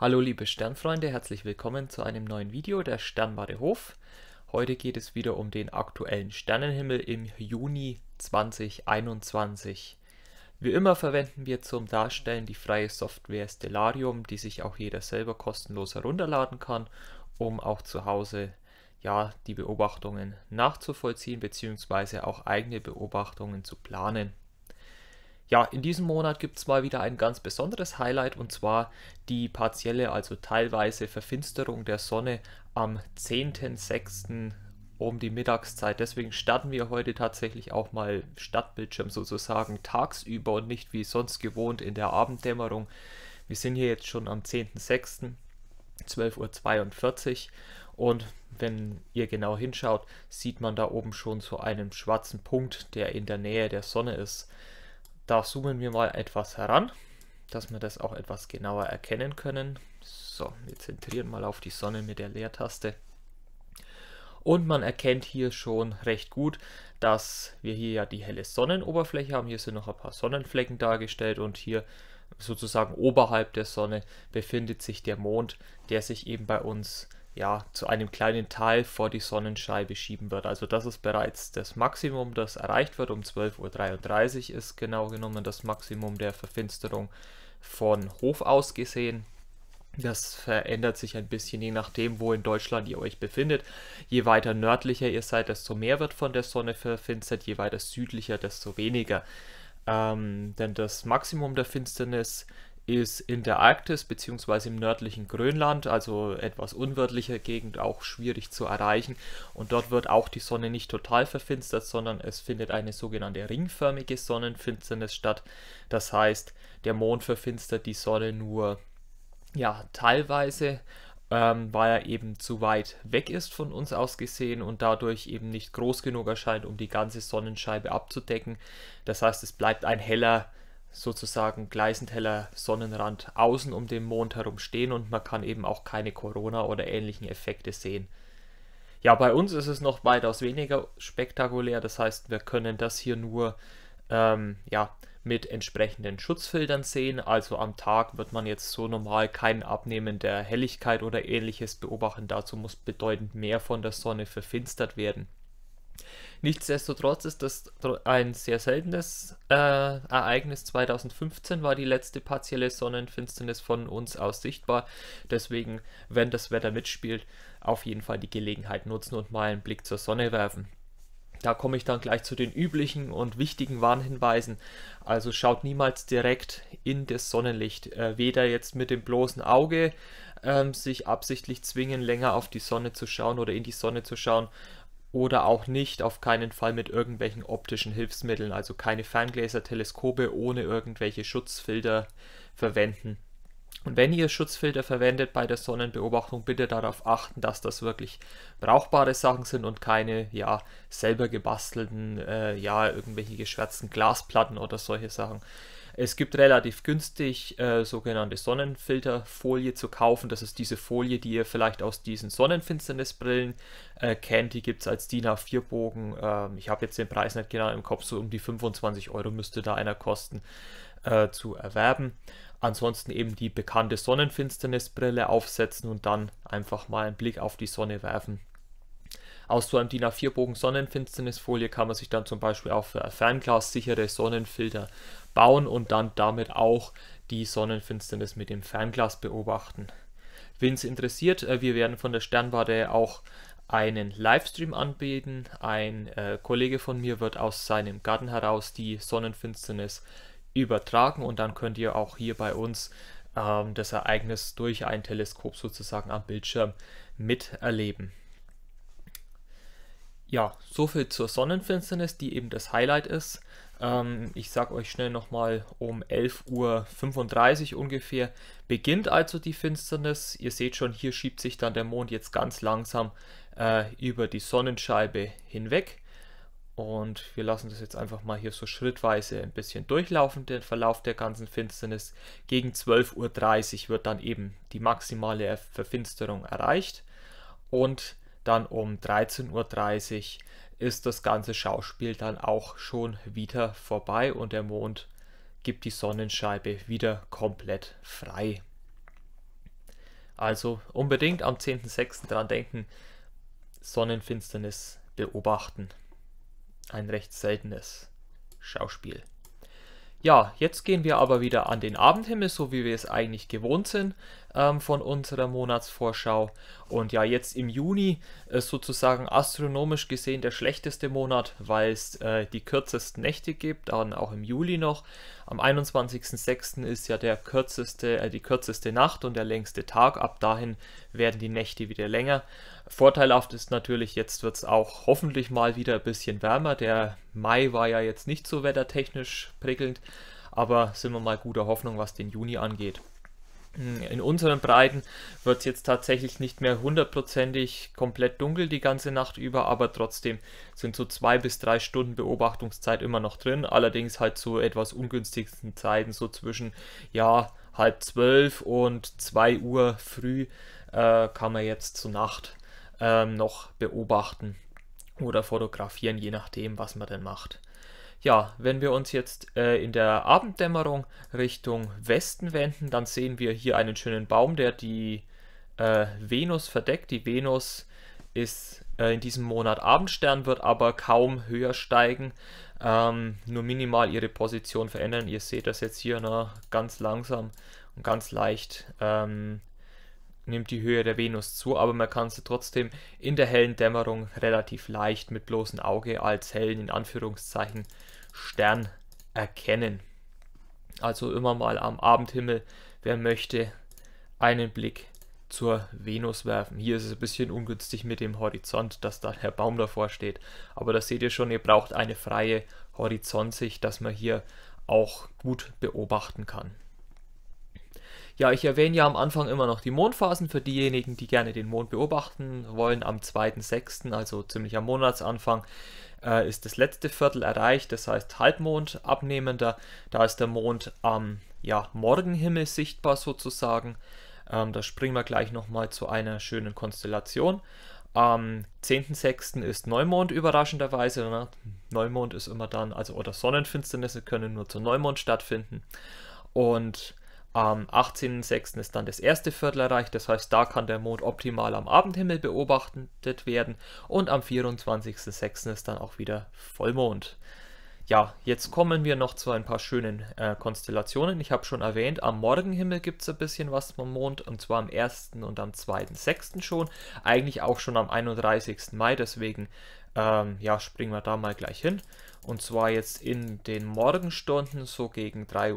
Hallo liebe Sternfreunde, herzlich willkommen zu einem neuen Video der Sternwarte Hof. Heute geht es wieder um den aktuellen Sternenhimmel im Juni 2021. Wie immer verwenden wir zum Darstellen die freie Software Stellarium, die sich auch jeder selber kostenlos herunterladen kann, um auch zu Hause ja, die Beobachtungen nachzuvollziehen bzw. auch eigene Beobachtungen zu planen. Ja, in diesem Monat gibt es mal wieder ein ganz besonderes Highlight und zwar die partielle, also teilweise Verfinsterung der Sonne am 10.06 um die Mittagszeit. Deswegen starten wir heute tatsächlich auch mal Stadtbildschirm sozusagen tagsüber und nicht wie sonst gewohnt in der Abenddämmerung. Wir sind hier jetzt schon am 10.06. 12.42 Uhr und wenn ihr genau hinschaut, sieht man da oben schon so einen schwarzen Punkt, der in der Nähe der Sonne ist. Da zoomen wir mal etwas heran, dass wir das auch etwas genauer erkennen können. So, wir zentrieren mal auf die Sonne mit der Leertaste. Und man erkennt hier schon recht gut, dass wir hier ja die helle Sonnenoberfläche haben. Hier sind noch ein paar Sonnenflecken dargestellt und hier sozusagen oberhalb der Sonne befindet sich der Mond, der sich eben bei uns ja, zu einem kleinen Teil vor die Sonnenscheibe schieben wird. Also das ist bereits das Maximum, das erreicht wird. Um 12.33 Uhr ist genau genommen das Maximum der Verfinsterung von Hof aus gesehen. Das verändert sich ein bisschen je nachdem, wo in Deutschland ihr euch befindet. Je weiter nördlicher ihr seid, desto mehr wird von der Sonne verfinstert, je weiter südlicher, desto weniger. Ähm, denn das Maximum der Finsternis ist in der Arktis bzw. im nördlichen Grönland, also etwas unwirtlicher Gegend, auch schwierig zu erreichen. Und dort wird auch die Sonne nicht total verfinstert, sondern es findet eine sogenannte ringförmige Sonnenfinsternis statt. Das heißt, der Mond verfinstert die Sonne nur ja, teilweise ähm, weil er eben zu weit weg ist von uns aus gesehen und dadurch eben nicht groß genug erscheint, um die ganze Sonnenscheibe abzudecken. Das heißt, es bleibt ein heller sozusagen gleißend heller Sonnenrand außen um den Mond herum stehen und man kann eben auch keine Corona oder ähnlichen Effekte sehen. Ja, bei uns ist es noch weitaus weniger spektakulär, das heißt, wir können das hier nur ähm, ja, mit entsprechenden Schutzfiltern sehen. Also am Tag wird man jetzt so normal kein Abnehmen der Helligkeit oder ähnliches beobachten. Dazu muss bedeutend mehr von der Sonne verfinstert werden. Nichtsdestotrotz ist das ein sehr seltenes äh, Ereignis. 2015 war die letzte partielle Sonnenfinsternis von uns aus sichtbar. Deswegen, wenn das Wetter mitspielt, auf jeden Fall die Gelegenheit nutzen und mal einen Blick zur Sonne werfen. Da komme ich dann gleich zu den üblichen und wichtigen Warnhinweisen. Also schaut niemals direkt in das Sonnenlicht. Äh, weder jetzt mit dem bloßen Auge ähm, sich absichtlich zwingen, länger auf die Sonne zu schauen oder in die Sonne zu schauen oder auch nicht, auf keinen Fall mit irgendwelchen optischen Hilfsmitteln, also keine Ferngläserteleskope ohne irgendwelche Schutzfilter verwenden. Und wenn ihr Schutzfilter verwendet bei der Sonnenbeobachtung, bitte darauf achten, dass das wirklich brauchbare Sachen sind und keine ja selber gebastelten, äh, ja irgendwelche geschwärzten Glasplatten oder solche Sachen. Es gibt relativ günstig äh, sogenannte Sonnenfilterfolie zu kaufen. Das ist diese Folie, die ihr vielleicht aus diesen Sonnenfinsternisbrillen äh, kennt. Die gibt es als DIN A4-Bogen. Ähm, ich habe jetzt den Preis nicht genau im Kopf, so um die 25 Euro müsste da einer kosten äh, zu erwerben. Ansonsten eben die bekannte Sonnenfinsternisbrille aufsetzen und dann einfach mal einen Blick auf die Sonne werfen. Aus so einem DIN A4-Bogen Sonnenfinsternisfolie kann man sich dann zum Beispiel auch für fernglassichere Sonnenfilter bauen und dann damit auch die Sonnenfinsternis mit dem Fernglas beobachten. Wen es interessiert, äh, wir werden von der Sternwarte auch einen Livestream anbieten. Ein äh, Kollege von mir wird aus seinem Garten heraus die Sonnenfinsternis übertragen und dann könnt ihr auch hier bei uns ähm, das Ereignis durch ein Teleskop sozusagen am Bildschirm miterleben ja, so viel zur Sonnenfinsternis, die eben das Highlight ist. Ähm, ich sage euch schnell nochmal, um 11.35 Uhr ungefähr beginnt also die Finsternis. Ihr seht schon, hier schiebt sich dann der Mond jetzt ganz langsam äh, über die Sonnenscheibe hinweg. Und wir lassen das jetzt einfach mal hier so schrittweise ein bisschen durchlaufen, den Verlauf der ganzen Finsternis. Gegen 12.30 Uhr wird dann eben die maximale Verfinsterung erreicht. Und dann um 13.30 Uhr ist das ganze Schauspiel dann auch schon wieder vorbei und der Mond gibt die Sonnenscheibe wieder komplett frei. Also unbedingt am 10.06. dran denken, Sonnenfinsternis beobachten. Ein recht seltenes Schauspiel. Ja, jetzt gehen wir aber wieder an den Abendhimmel, so wie wir es eigentlich gewohnt sind ähm, von unserer Monatsvorschau. Und ja, jetzt im Juni ist sozusagen astronomisch gesehen der schlechteste Monat, weil es äh, die kürzesten Nächte gibt, dann auch im Juli noch. Am 21.06. ist ja der kürzeste, äh, die kürzeste Nacht und der längste Tag. Ab dahin werden die Nächte wieder länger. Vorteilhaft ist natürlich, jetzt wird es auch hoffentlich mal wieder ein bisschen wärmer. Der Mai war ja jetzt nicht so wettertechnisch prickelnd, aber sind wir mal guter Hoffnung, was den Juni angeht in unseren Breiten wird es jetzt tatsächlich nicht mehr hundertprozentig komplett dunkel die ganze Nacht über, aber trotzdem sind so zwei bis drei Stunden Beobachtungszeit immer noch drin. Allerdings halt zu etwas ungünstigsten Zeiten, so zwischen ja halb zwölf und zwei Uhr früh äh, kann man jetzt zur Nacht ähm, noch beobachten oder fotografieren, je nachdem, was man denn macht. Ja, wenn wir uns jetzt äh, in der Abenddämmerung Richtung Westen wenden, dann sehen wir hier einen schönen Baum, der die äh, Venus verdeckt. Die Venus ist äh, in diesem Monat Abendstern, wird aber kaum höher steigen, ähm, nur minimal ihre Position verändern. Ihr seht das jetzt hier ne, ganz langsam und ganz leicht. Ähm, nimmt die Höhe der Venus zu, aber man kann sie trotzdem in der hellen Dämmerung relativ leicht mit bloßem Auge als hellen in Anführungszeichen Stern erkennen. Also immer mal am Abendhimmel, wer möchte, einen Blick zur Venus werfen. Hier ist es ein bisschen ungünstig mit dem Horizont, dass da der Baum davor steht. Aber das seht ihr schon, ihr braucht eine freie Horizontsicht, dass man hier auch gut beobachten kann. Ja, ich erwähne ja am Anfang immer noch die Mondphasen für diejenigen, die gerne den Mond beobachten wollen. Am 2.6., also ziemlich am Monatsanfang, äh, ist das letzte Viertel erreicht, das heißt Halbmond abnehmender. Da ist der Mond am ja, Morgenhimmel sichtbar sozusagen. Ähm, da springen wir gleich nochmal zu einer schönen Konstellation. Am 10.6. ist Neumond überraschenderweise. Ne? Neumond ist immer dann, also oder Sonnenfinsternisse können nur zu Neumond stattfinden. Und am 18.06. ist dann das erste Viertel erreicht, das heißt, da kann der Mond optimal am Abendhimmel beobachtet werden. Und am 24.06. ist dann auch wieder Vollmond. Ja, jetzt kommen wir noch zu ein paar schönen äh, Konstellationen. Ich habe schon erwähnt, am Morgenhimmel gibt es ein bisschen was vom Mond und zwar am 1. und am 2.6. schon. Eigentlich auch schon am 31. Mai, deswegen ähm, ja, springen wir da mal gleich hin. Und zwar jetzt in den Morgenstunden, so gegen 3.30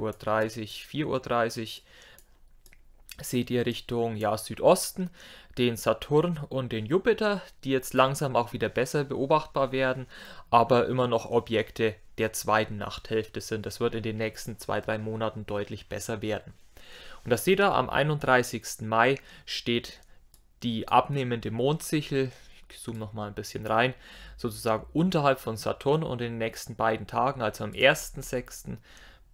Uhr, 4.30 Uhr seht ihr Richtung ja, Südosten den Saturn und den Jupiter, die jetzt langsam auch wieder besser beobachtbar werden, aber immer noch Objekte der zweiten Nachthälfte sind. Das wird in den nächsten zwei, drei Monaten deutlich besser werden. Und das seht ihr, am 31. Mai steht die abnehmende Mondsichel, ich zoome nochmal ein bisschen rein, sozusagen unterhalb von Saturn und in den nächsten beiden Tagen, also am 1.6.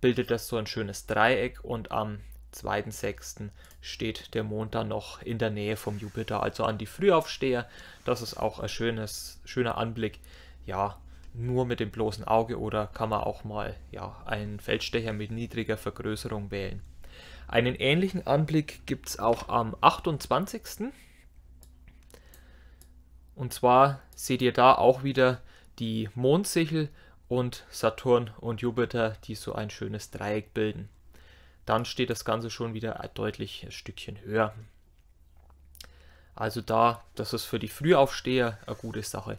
bildet das so ein schönes Dreieck und am 2.6. steht der Mond dann noch in der Nähe vom Jupiter, also an die Frühaufsteher. Das ist auch ein schönes, schöner Anblick. Ja, nur mit dem bloßen Auge oder kann man auch mal ja, einen Feldstecher mit niedriger Vergrößerung wählen. Einen ähnlichen Anblick gibt es auch am 28. Und zwar seht ihr da auch wieder die Mondsichel und Saturn und Jupiter, die so ein schönes Dreieck bilden. Dann steht das Ganze schon wieder deutlich ein Stückchen höher. Also da, das ist für die Frühaufsteher eine gute Sache.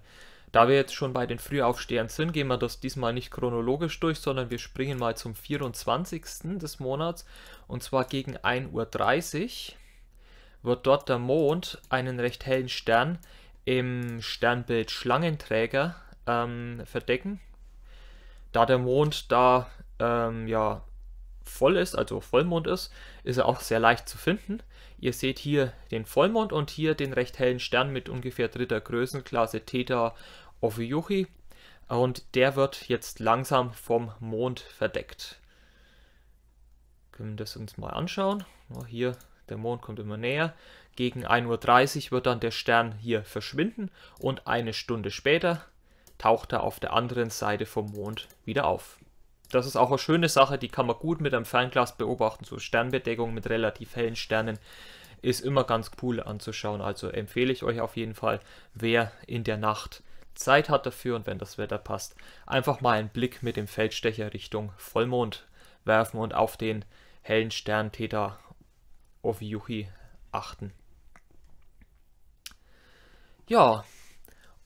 Da wir jetzt schon bei den Frühaufstehern sind, gehen wir das diesmal nicht chronologisch durch, sondern wir springen mal zum 24. des Monats und zwar gegen 1.30 Uhr wird dort der Mond einen recht hellen Stern im Sternbild Schlangenträger ähm, verdecken. Da der Mond da ähm, ja voll ist, also Vollmond ist, ist er auch sehr leicht zu finden. Ihr seht hier den Vollmond und hier den recht hellen Stern mit ungefähr dritter Größenklasse Theta Ophiuchi und der wird jetzt langsam vom Mond verdeckt. Können wir das uns mal anschauen. Oh, hier, der Mond kommt immer näher. Gegen 1.30 Uhr wird dann der Stern hier verschwinden und eine Stunde später taucht er auf der anderen Seite vom Mond wieder auf. Das ist auch eine schöne Sache, die kann man gut mit einem Fernglas beobachten. So Sternbedeckung mit relativ hellen Sternen ist immer ganz cool anzuschauen. Also empfehle ich euch auf jeden Fall, wer in der Nacht Zeit hat dafür und wenn das Wetter passt, einfach mal einen Blick mit dem Feldstecher Richtung Vollmond werfen und auf den hellen Stern Theta Oviuchi achten. Ja,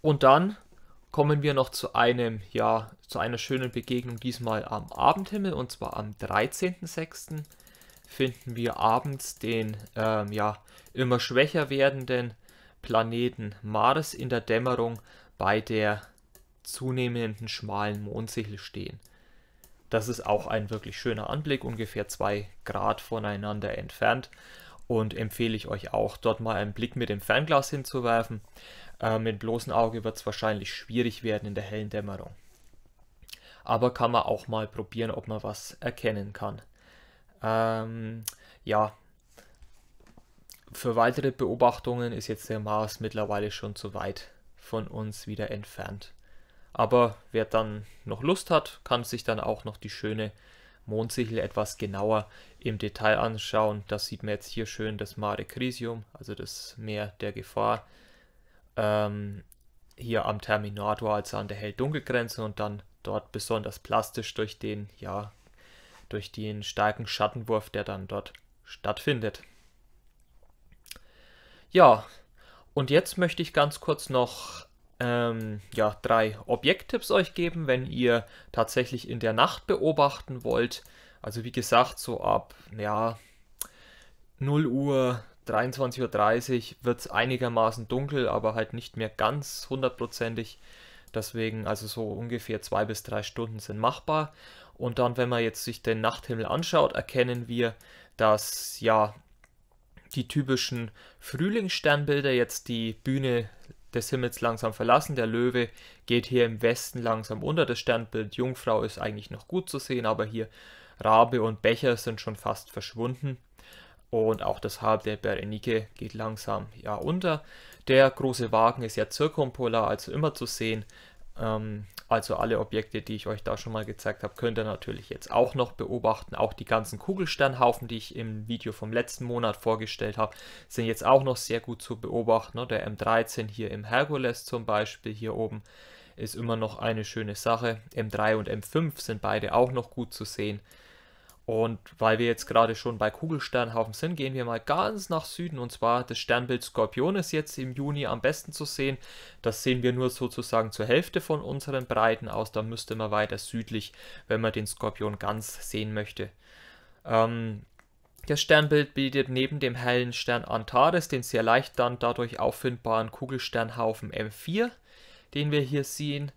und dann kommen wir noch zu einem, ja, zu einer schönen Begegnung diesmal am Abendhimmel und zwar am 13.06. finden wir abends den ähm, ja, immer schwächer werdenden Planeten Mars in der Dämmerung bei der zunehmenden schmalen Mondsichel stehen. Das ist auch ein wirklich schöner Anblick, ungefähr zwei Grad voneinander entfernt und empfehle ich euch auch, dort mal einen Blick mit dem Fernglas hinzuwerfen. Äh, mit bloßem Auge wird es wahrscheinlich schwierig werden in der hellen Dämmerung. Aber kann man auch mal probieren, ob man was erkennen kann. Ähm, ja, für weitere Beobachtungen ist jetzt der Mars mittlerweile schon zu weit von uns wieder entfernt. Aber wer dann noch Lust hat, kann sich dann auch noch die schöne Mondsichel etwas genauer im Detail anschauen. Das sieht man jetzt hier schön, das Mare Crisium, also das Meer der Gefahr. Ähm, hier am Terminator, also an der Hell-Dunkel-Grenze und dann dort besonders plastisch durch den, ja, durch den starken Schattenwurf, der dann dort stattfindet. Ja, und jetzt möchte ich ganz kurz noch ähm, ja, drei Objekttipps euch geben, wenn ihr tatsächlich in der Nacht beobachten wollt. Also wie gesagt, so ab ja, 0 Uhr, 23.30 Uhr wird es einigermaßen dunkel, aber halt nicht mehr ganz hundertprozentig. Deswegen also so ungefähr zwei bis drei Stunden sind machbar. Und dann, wenn man jetzt sich den Nachthimmel anschaut, erkennen wir, dass ja die typischen Frühlingssternbilder jetzt die Bühne des Himmels langsam verlassen. Der Löwe geht hier im Westen langsam unter. Das Sternbild Jungfrau ist eigentlich noch gut zu sehen, aber hier Rabe und Becher sind schon fast verschwunden. Und auch das Halb der Berenike geht langsam ja, unter. Der große Wagen ist ja zirkumpolar, also immer zu sehen. Ähm, also alle Objekte, die ich euch da schon mal gezeigt habe, könnt ihr natürlich jetzt auch noch beobachten. Auch die ganzen Kugelsternhaufen, die ich im Video vom letzten Monat vorgestellt habe, sind jetzt auch noch sehr gut zu beobachten. Ne? Der M13 hier im Herkules zum Beispiel hier oben ist immer noch eine schöne Sache. M3 und M5 sind beide auch noch gut zu sehen. Und weil wir jetzt gerade schon bei Kugelsternhaufen sind, gehen wir mal ganz nach Süden und zwar das Sternbild Skorpion ist jetzt im Juni am besten zu sehen. Das sehen wir nur sozusagen zur Hälfte von unseren Breiten aus, da müsste man weiter südlich, wenn man den Skorpion ganz sehen möchte. Ähm, das Sternbild bietet neben dem hellen Stern Antares den sehr leicht dann dadurch auffindbaren Kugelsternhaufen M4, den wir hier sehen.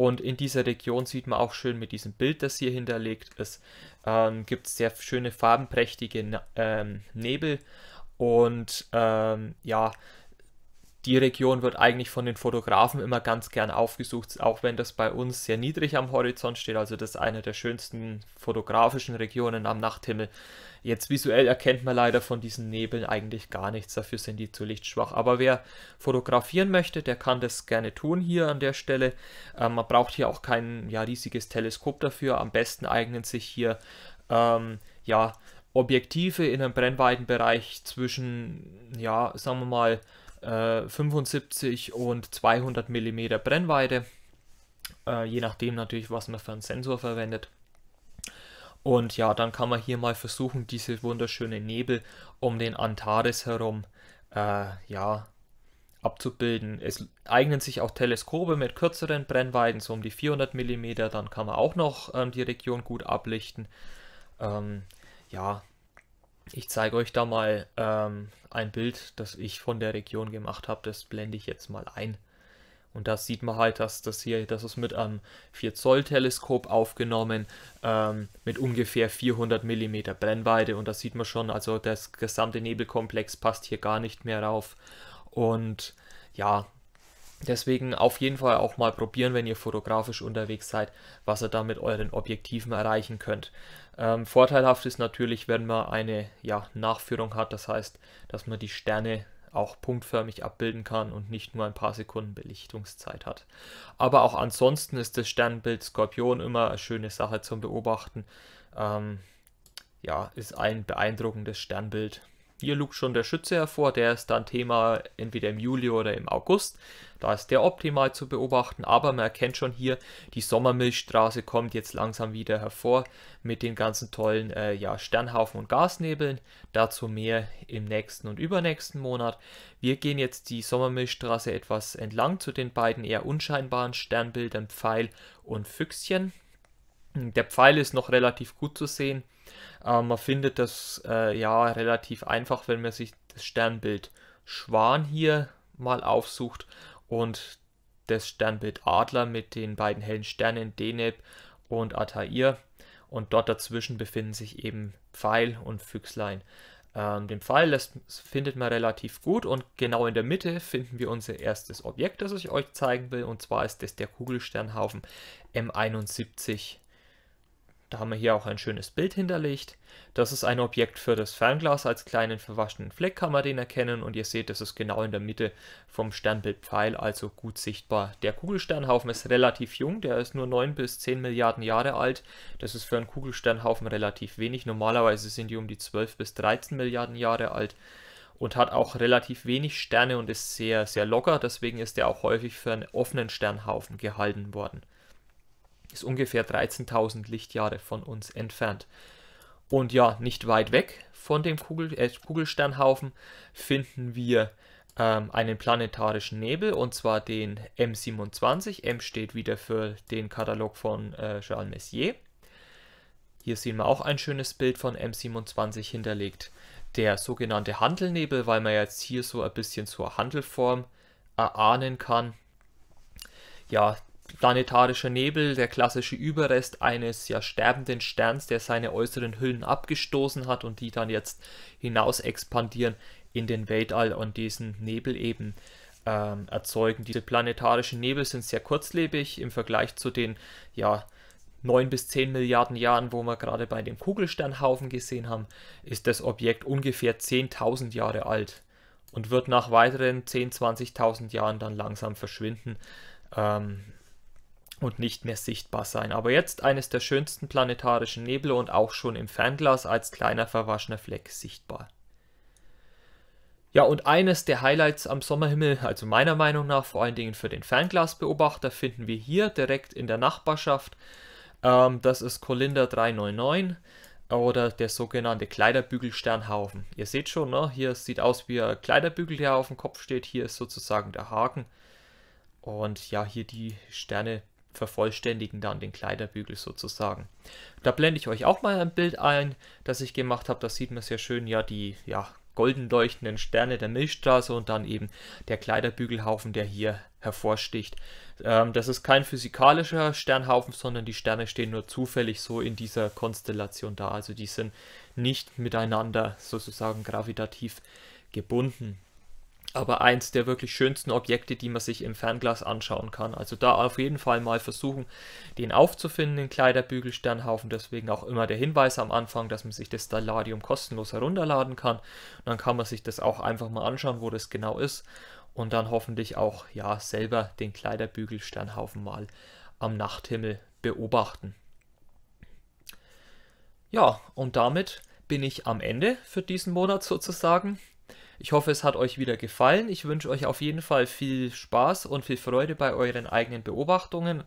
Und in dieser Region sieht man auch schön mit diesem Bild, das hier hinterlegt ist, ähm, gibt es sehr schöne farbenprächtige ähm, Nebel. Und ähm, ja, die Region wird eigentlich von den Fotografen immer ganz gern aufgesucht, auch wenn das bei uns sehr niedrig am Horizont steht. Also das ist eine der schönsten fotografischen Regionen am Nachthimmel. Jetzt visuell erkennt man leider von diesen Nebeln eigentlich gar nichts, dafür sind die zu lichtschwach. Aber wer fotografieren möchte, der kann das gerne tun hier an der Stelle. Ähm, man braucht hier auch kein ja, riesiges Teleskop dafür. Am besten eignen sich hier ähm, ja, Objektive in einem Brennweitenbereich zwischen, ja, sagen wir mal, äh, 75 und 200 mm Brennweite. Äh, je nachdem natürlich, was man für einen Sensor verwendet. Und ja, dann kann man hier mal versuchen, diese wunderschönen Nebel um den Antares herum äh, ja, abzubilden. Es eignen sich auch Teleskope mit kürzeren Brennweiten, so um die 400 mm, dann kann man auch noch ähm, die Region gut ablichten. Ähm, ja, ich zeige euch da mal ähm, ein Bild, das ich von der Region gemacht habe, das blende ich jetzt mal ein. Und da sieht man halt, dass das hier, das ist mit einem 4-Zoll-Teleskop aufgenommen, ähm, mit ungefähr 400 mm Brennweite. Und da sieht man schon, also das gesamte Nebelkomplex passt hier gar nicht mehr rauf. Und ja, Deswegen auf jeden Fall auch mal probieren, wenn ihr fotografisch unterwegs seid, was ihr da mit euren Objektiven erreichen könnt. Ähm, vorteilhaft ist natürlich, wenn man eine ja, Nachführung hat, das heißt, dass man die Sterne auch punktförmig abbilden kann und nicht nur ein paar Sekunden Belichtungszeit hat. Aber auch ansonsten ist das Sternbild Skorpion immer eine schöne Sache zum Beobachten. Ähm, ja, ist ein beeindruckendes Sternbild. Hier lugt schon der Schütze hervor, der ist dann Thema entweder im Juli oder im August. Da ist der optimal zu beobachten, aber man erkennt schon hier, die Sommermilchstraße kommt jetzt langsam wieder hervor mit den ganzen tollen äh, ja, Sternhaufen und Gasnebeln. Dazu mehr im nächsten und übernächsten Monat. Wir gehen jetzt die Sommermilchstraße etwas entlang zu den beiden eher unscheinbaren Sternbildern Pfeil und Füchschen. Der Pfeil ist noch relativ gut zu sehen äh, man findet das äh, ja relativ einfach, wenn man sich das Sternbild Schwan hier mal aufsucht und das Sternbild Adler mit den beiden hellen Sternen Deneb und Atair. Und dort dazwischen befinden sich eben Pfeil und Füchslein. Ähm, den Pfeil das findet man relativ gut und genau in der Mitte finden wir unser erstes Objekt, das ich euch zeigen will. Und zwar ist das der Kugelsternhaufen M71 da haben wir hier auch ein schönes Bild hinterlegt. Das ist ein Objekt für das Fernglas als kleinen verwaschenen Fleck kann man den erkennen und ihr seht, das ist genau in der Mitte vom Sternbildpfeil, also gut sichtbar. Der Kugelsternhaufen ist relativ jung, der ist nur 9 bis 10 Milliarden Jahre alt. Das ist für einen Kugelsternhaufen relativ wenig. Normalerweise sind die um die 12 bis 13 Milliarden Jahre alt und hat auch relativ wenig Sterne und ist sehr, sehr locker. Deswegen ist er auch häufig für einen offenen Sternhaufen gehalten worden ist ungefähr 13.000 Lichtjahre von uns entfernt. Und ja, nicht weit weg von dem Kugel, äh, Kugelsternhaufen finden wir ähm, einen planetarischen Nebel und zwar den M27. M steht wieder für den Katalog von äh, Charles Messier. Hier sehen wir auch ein schönes Bild von M27 hinterlegt. Der sogenannte Handelnebel, weil man jetzt hier so ein bisschen zur Handelform erahnen äh, kann. Ja, Planetarischer Nebel, der klassische Überrest eines ja sterbenden Sterns, der seine äußeren Hüllen abgestoßen hat und die dann jetzt hinaus expandieren in den Weltall und diesen Nebel eben ähm, erzeugen. Diese planetarischen Nebel sind sehr kurzlebig im Vergleich zu den ja, 9 bis 10 Milliarden Jahren, wo wir gerade bei dem Kugelsternhaufen gesehen haben, ist das Objekt ungefähr 10.000 Jahre alt und wird nach weiteren 10.000, 20 20.000 Jahren dann langsam verschwinden. Ähm, und nicht mehr sichtbar sein. Aber jetzt eines der schönsten planetarischen Nebel und auch schon im Fernglas als kleiner verwaschener Fleck sichtbar. Ja, und eines der Highlights am Sommerhimmel, also meiner Meinung nach vor allen Dingen für den Fernglasbeobachter, finden wir hier direkt in der Nachbarschaft. Ähm, das ist Colinda 399 oder der sogenannte Kleiderbügelsternhaufen. Ihr seht schon, ne? hier sieht aus wie ein Kleiderbügel, der auf dem Kopf steht. Hier ist sozusagen der Haken. Und ja, hier die Sterne vervollständigen dann den Kleiderbügel sozusagen. Da blende ich euch auch mal ein Bild ein, das ich gemacht habe. Da sieht man sehr schön, ja, die ja, golden leuchtenden Sterne der Milchstraße und dann eben der Kleiderbügelhaufen, der hier hervorsticht. Ähm, das ist kein physikalischer Sternhaufen, sondern die Sterne stehen nur zufällig so in dieser Konstellation da. Also die sind nicht miteinander sozusagen gravitativ gebunden aber eins der wirklich schönsten Objekte, die man sich im Fernglas anschauen kann. Also da auf jeden Fall mal versuchen, den aufzufinden, den Kleiderbügelsternhaufen. Deswegen auch immer der Hinweis am Anfang, dass man sich das Stellarium kostenlos herunterladen kann. Und dann kann man sich das auch einfach mal anschauen, wo das genau ist. Und dann hoffentlich auch ja selber den Kleiderbügelsternhaufen mal am Nachthimmel beobachten. Ja, und damit bin ich am Ende für diesen Monat sozusagen. Ich hoffe, es hat euch wieder gefallen. Ich wünsche euch auf jeden Fall viel Spaß und viel Freude bei euren eigenen Beobachtungen.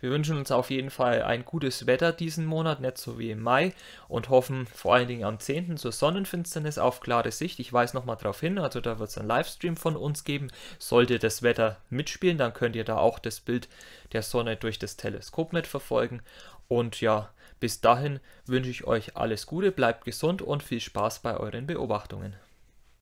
Wir wünschen uns auf jeden Fall ein gutes Wetter diesen Monat, nicht so wie im Mai, und hoffen vor allen Dingen am 10. zur Sonnenfinsternis auf klare Sicht. Ich weise nochmal darauf hin, also da wird es einen Livestream von uns geben. Solltet das Wetter mitspielen, dann könnt ihr da auch das Bild der Sonne durch das Teleskop mitverfolgen. Und ja, bis dahin wünsche ich euch alles Gute, bleibt gesund und viel Spaß bei euren Beobachtungen.